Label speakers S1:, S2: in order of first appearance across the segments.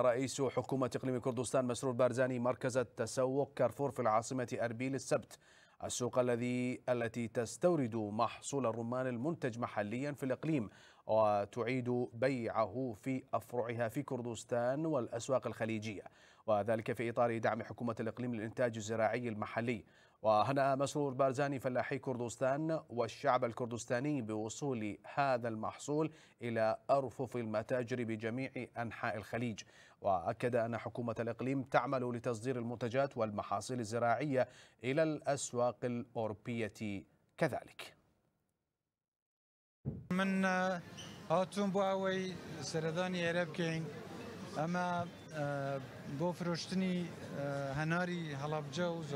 S1: رئيس حكومة إقليم كردستان مسرور بارزاني مركز التسوق كارفور في العاصمة أربيل السبت السوق الذي التي تستورد محصول الرمان المنتج محليا في الإقليم وتعيد بيعه في أفرعها في كردستان والأسواق الخليجية وذلك في إطار دعم حكومة الإقليم للإنتاج الزراعي المحلي وهنأ مسرور بارزاني فلاحي كردستان والشعب الكردستاني بوصول هذا المحصول إلى أرفف المتاجر بجميع أنحاء الخليج وأكد أن حكومة الإقليم تعمل لتصدير المنتجات والمحاصيل الزراعية إلى الأسواق الأوروبية كذلك من هاتون آه، بو سرداني سردانی عرب کین اما آه،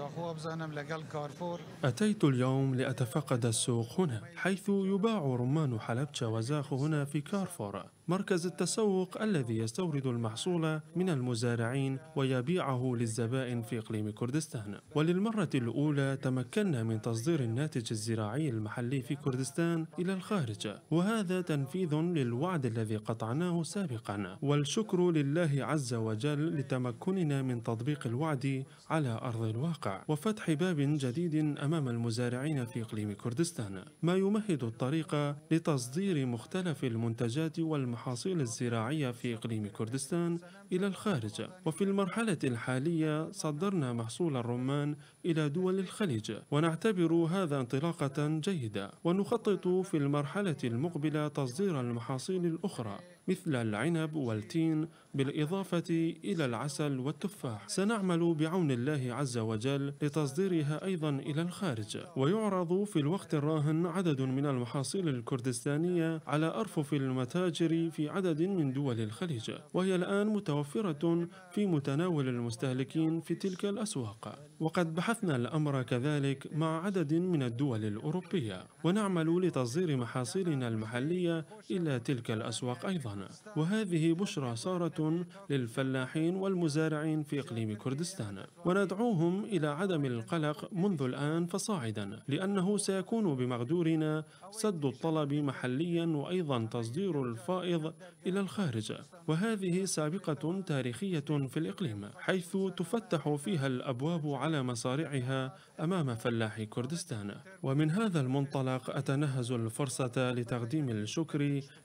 S1: آه،
S2: أتيت اليوم لأتفقد السوق هنا حيث يباع رمان حلبجة وزاخ هنا في كارفور مركز التسوق الذي يستورد المحصول من المزارعين ويبيعه للزبائن في إقليم كردستان وللمرة الأولى تمكنا من تصدير الناتج الزراعي المحلي في كردستان إلى الخارج وهذا تنفيذ للوعد الذي قطعناه سابقا والشكر لله عز وجل لتمكن تمكننا من تطبيق الوعد على أرض الواقع وفتح باب جديد أمام المزارعين في إقليم كردستان ما يمهد الطريق لتصدير مختلف المنتجات والمحاصيل الزراعية في إقليم كردستان إلى الخارج وفي المرحلة الحالية صدرنا محصول الرمان إلى دول الخليج ونعتبر هذا انطلاقة جيدة ونخطط في المرحلة المقبلة تصدير المحاصيل الأخرى مثل العنب والتين بالإضافة إلى العسل والتفاح سنعمل بعون الله عز وجل لتصديرها أيضا إلى الخارج ويعرض في الوقت الراهن عدد من المحاصيل الكردستانية على أرفف المتاجر في عدد من دول الخليج وهي الآن متوفرة في متناول المستهلكين في تلك الأسواق وقد بحثنا الأمر كذلك مع عدد من الدول الأوروبية ونعمل لتصدير محاصيلنا المحلية إلى تلك الأسواق أيضا وهذه بشرى سارة للفلاحين والمزارعين في إقليم كردستان وندعوهم إلى عدم القلق منذ الآن فصاعدا لأنه سيكون بمقدورنا سد الطلب محليا وأيضا تصدير الفائض إلى الخارج وهذه سابقة تاريخية في الإقليم حيث تفتح فيها الأبواب على مصارعها أمام فلاحي كردستان ومن هذا المنطلق أتنهز الفرصة لتقديم الشكر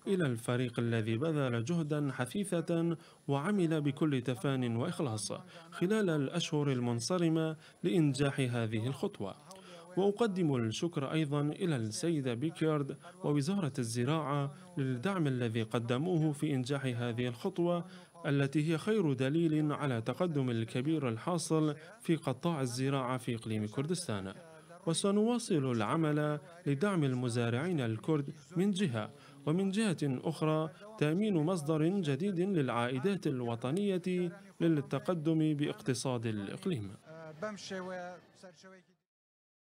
S2: إلى الفريق الذي بذل جهدا حثيثة وعمل بكل تفان وإخلاص خلال الأشهر المنصرمة لإنجاح هذه الخطوة وأقدم الشكر أيضا إلى السيدة بيكيارد ووزارة الزراعة للدعم الذي قدموه في إنجاح هذه الخطوة التي هي خير دليل على تقدم الكبير الحاصل في قطاع الزراعة في إقليم كردستان وسنواصل العمل لدعم المزارعين الكرد من جهة ومن جهة أخرى تأمين مصدر جديد للعائدات الوطنية للتقدم باقتصاد الإقليم